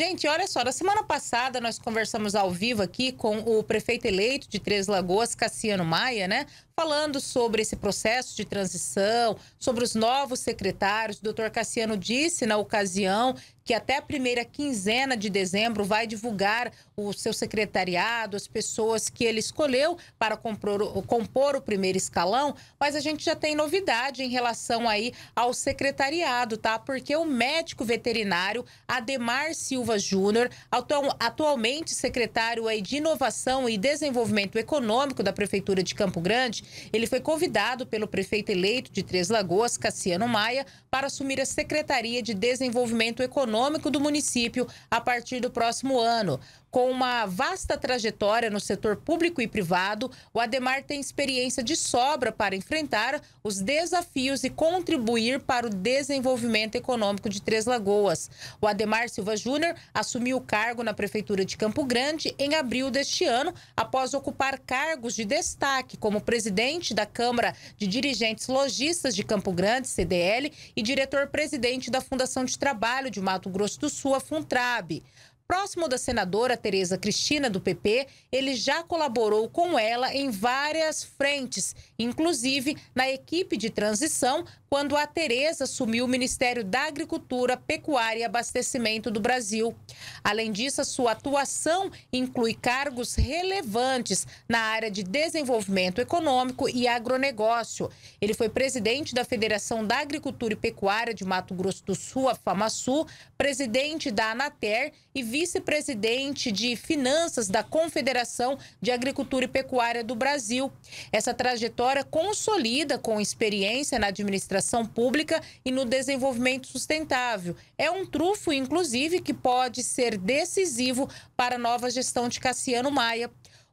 Gente, olha só, na semana passada nós conversamos ao vivo aqui com o prefeito eleito de Três Lagoas, Cassiano Maia, né? falando sobre esse processo de transição, sobre os novos secretários. O doutor Cassiano disse na ocasião que até a primeira quinzena de dezembro vai divulgar o seu secretariado, as pessoas que ele escolheu para compor, compor o primeiro escalão, mas a gente já tem novidade em relação aí ao secretariado, tá? Porque o médico veterinário Ademar Silva Júnior, atualmente secretário aí de Inovação e Desenvolvimento Econômico da Prefeitura de Campo Grande, ele foi convidado pelo prefeito eleito de Três Lagoas, Cassiano Maia, para assumir a Secretaria de Desenvolvimento Econômico do município a partir do próximo ano. Com uma vasta trajetória no setor público e privado, o Ademar tem experiência de sobra para enfrentar os desafios e contribuir para o desenvolvimento econômico de Três Lagoas. O Ademar Silva Júnior assumiu o cargo na Prefeitura de Campo Grande em abril deste ano, após ocupar cargos de destaque como presidente da Câmara de Dirigentes Logistas de Campo Grande, CDL, e diretor-presidente da Fundação de Trabalho de Mato Grosso do Sul, a FUNTRAB. Próximo da senadora Tereza Cristina, do PP, ele já colaborou com ela em várias frentes, inclusive na equipe de transição, quando a Tereza assumiu o Ministério da Agricultura, Pecuária e Abastecimento do Brasil. Além disso, a sua atuação inclui cargos relevantes na área de desenvolvimento econômico e agronegócio. Ele foi presidente da Federação da Agricultura e Pecuária de Mato Grosso do Sul, a FAMASU, presidente da Anater e vice vice-presidente de Finanças da Confederação de Agricultura e Pecuária do Brasil. Essa trajetória consolida com experiência na administração pública e no desenvolvimento sustentável. É um trufo, inclusive, que pode ser decisivo para a nova gestão de Cassiano Maia.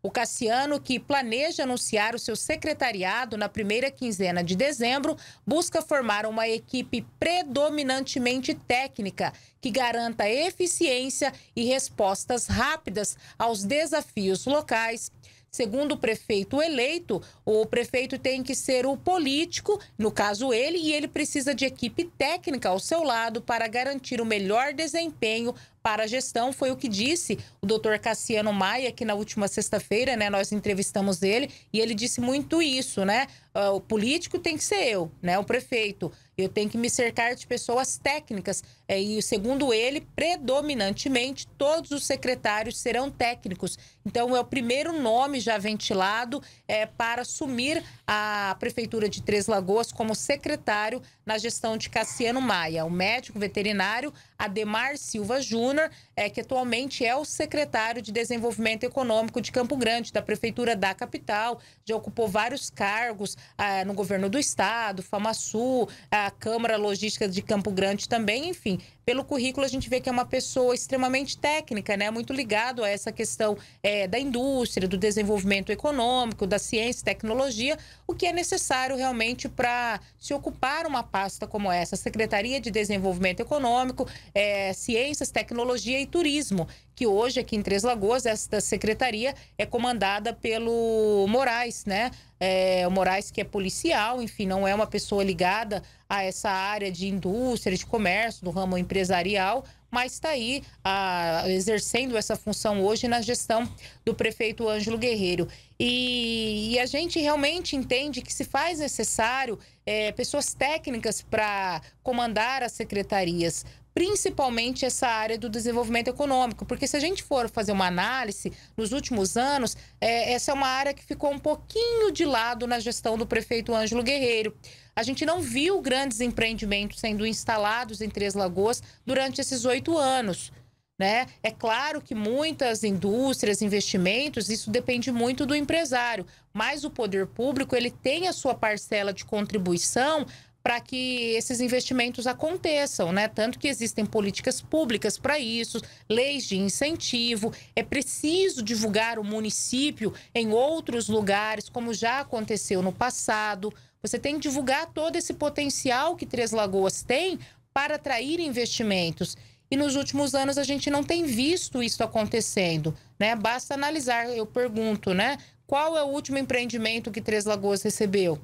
O Cassiano, que planeja anunciar o seu secretariado na primeira quinzena de dezembro, busca formar uma equipe predominantemente técnica que garanta eficiência e respostas rápidas aos desafios locais. Segundo o prefeito eleito, o prefeito tem que ser o político, no caso ele, e ele precisa de equipe técnica ao seu lado para garantir o melhor desempenho para a gestão. Foi o que disse o doutor Cassiano Maia, que na última sexta-feira, né, nós entrevistamos ele, e ele disse muito isso, né? Ah, o político tem que ser eu, né? O prefeito. Eu tenho que me cercar de pessoas técnicas. É, e, segundo ele, predominantemente, todos os secretários serão técnicos. Então, é o primeiro nome já ventilado é, para assumir a Prefeitura de Três Lagoas como secretário na gestão de Cassiano Maia. O médico veterinário Ademar Silva Júnior é, que atualmente é o secretário de Desenvolvimento Econômico de Campo Grande, da Prefeitura da capital, já ocupou vários cargos ah, no governo do estado, Famaçu, a Câmara Logística de Campo Grande também, enfim pelo currículo a gente vê que é uma pessoa extremamente técnica, né? Muito ligado a essa questão é, da indústria, do desenvolvimento econômico, da ciência e tecnologia, o que é necessário realmente para se ocupar uma pasta como essa, Secretaria de Desenvolvimento Econômico, é, Ciências, Tecnologia e Turismo, que hoje aqui em Três Lagoas esta secretaria é comandada pelo Moraes, né? é, o Moraes, que é policial, enfim, não é uma pessoa ligada a essa área de indústria, de comércio, do ramo empresarial, mas está aí a, exercendo essa função hoje na gestão do prefeito Ângelo Guerreiro. E, e a gente realmente entende que se faz necessário é, pessoas técnicas para comandar as secretarias, principalmente essa área do desenvolvimento econômico, porque se a gente for fazer uma análise nos últimos anos, é, essa é uma área que ficou um pouquinho de lado na gestão do prefeito Ângelo Guerreiro. A gente não viu grandes empreendimentos sendo instalados em Três Lagoas durante esses oito anos. Né? É claro que muitas indústrias, investimentos, isso depende muito do empresário, mas o poder público ele tem a sua parcela de contribuição para que esses investimentos aconteçam, né? Tanto que existem políticas públicas para isso, leis de incentivo, é preciso divulgar o município em outros lugares, como já aconteceu no passado. Você tem que divulgar todo esse potencial que Três Lagoas tem para atrair investimentos. E nos últimos anos a gente não tem visto isso acontecendo, né? Basta analisar, eu pergunto, né? Qual é o último empreendimento que Três Lagoas recebeu?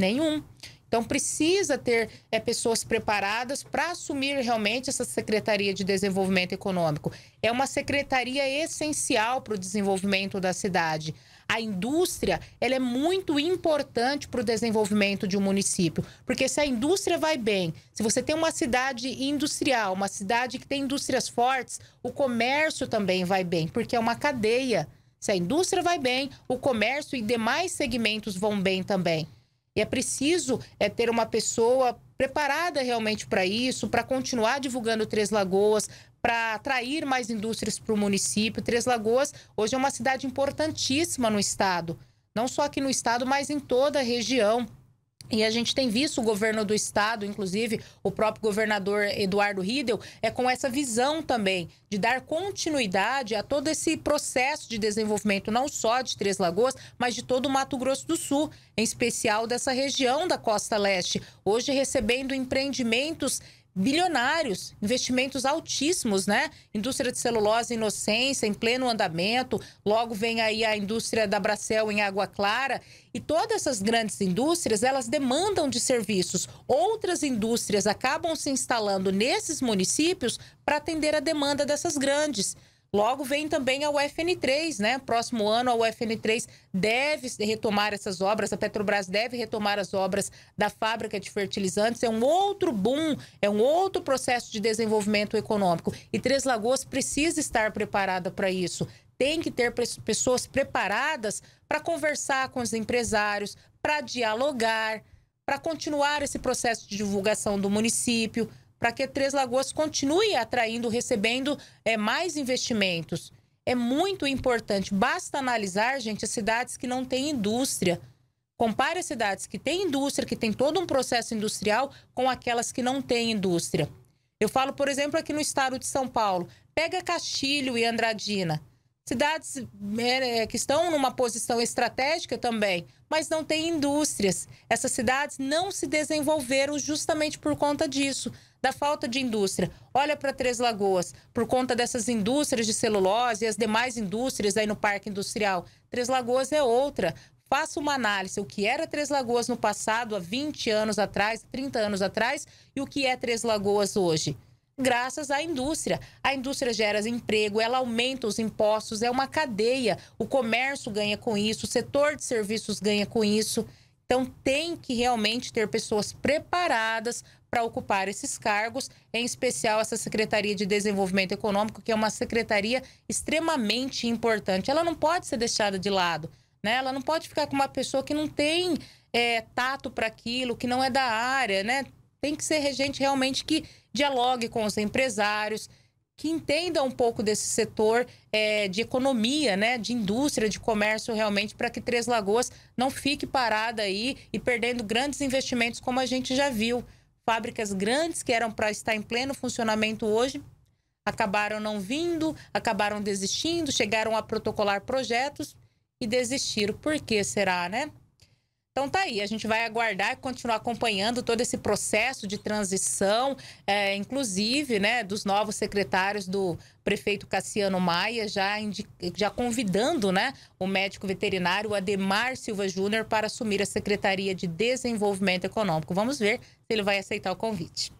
Nenhum. Então, precisa ter é, pessoas preparadas para assumir realmente essa Secretaria de Desenvolvimento Econômico. É uma secretaria essencial para o desenvolvimento da cidade. A indústria ela é muito importante para o desenvolvimento de um município, porque se a indústria vai bem, se você tem uma cidade industrial, uma cidade que tem indústrias fortes, o comércio também vai bem, porque é uma cadeia. Se a indústria vai bem, o comércio e demais segmentos vão bem também. E é preciso é, ter uma pessoa preparada realmente para isso, para continuar divulgando Três Lagoas, para atrair mais indústrias para o município. Três Lagoas hoje é uma cidade importantíssima no estado, não só aqui no estado, mas em toda a região. E a gente tem visto o governo do estado, inclusive o próprio governador Eduardo Riedel, é com essa visão também de dar continuidade a todo esse processo de desenvolvimento, não só de Três Lagoas, mas de todo o Mato Grosso do Sul, em especial dessa região da costa leste. Hoje recebendo empreendimentos bilionários, investimentos altíssimos, né? Indústria de celulose inocência em pleno andamento, logo vem aí a indústria da Bracel em Água Clara, e todas essas grandes indústrias, elas demandam de serviços. Outras indústrias acabam se instalando nesses municípios para atender a demanda dessas grandes. Logo vem também a UFN3, né? Próximo ano a UFN3 deve retomar essas obras, a Petrobras deve retomar as obras da fábrica de fertilizantes. É um outro boom, é um outro processo de desenvolvimento econômico. E Três Lagoas precisa estar preparada para isso. Tem que ter pessoas preparadas para conversar com os empresários, para dialogar, para continuar esse processo de divulgação do município para que Três Lagoas continue atraindo, recebendo é, mais investimentos. É muito importante. Basta analisar, gente, as cidades que não têm indústria. Compare as cidades que têm indústria, que tem todo um processo industrial, com aquelas que não têm indústria. Eu falo, por exemplo, aqui no estado de São Paulo. Pega Castilho e Andradina cidades é, que estão numa posição estratégica também, mas não têm indústrias. Essas cidades não se desenvolveram justamente por conta disso, da falta de indústria. Olha para Três Lagoas, por conta dessas indústrias de celulose e as demais indústrias aí no parque industrial. Três Lagoas é outra. Faça uma análise o que era Três Lagoas no passado, há 20 anos atrás, 30 anos atrás, e o que é Três Lagoas hoje graças à indústria. A indústria gera emprego, ela aumenta os impostos, é uma cadeia. O comércio ganha com isso, o setor de serviços ganha com isso. Então, tem que realmente ter pessoas preparadas para ocupar esses cargos, em especial essa Secretaria de Desenvolvimento Econômico, que é uma secretaria extremamente importante. Ela não pode ser deixada de lado, né? Ela não pode ficar com uma pessoa que não tem é, tato para aquilo, que não é da área, né? Tem que ser gente realmente que dialogue com os empresários, que entenda um pouco desse setor é, de economia, né, de indústria, de comércio realmente, para que Três Lagoas não fique parada aí e perdendo grandes investimentos como a gente já viu. Fábricas grandes que eram para estar em pleno funcionamento hoje acabaram não vindo, acabaram desistindo, chegaram a protocolar projetos e desistiram. Por que será, né? Então tá aí, a gente vai aguardar e continuar acompanhando todo esse processo de transição, é, inclusive, né, dos novos secretários do prefeito Cassiano Maia, já, já convidando, né, o médico veterinário Ademar Silva Júnior para assumir a Secretaria de Desenvolvimento Econômico. Vamos ver se ele vai aceitar o convite.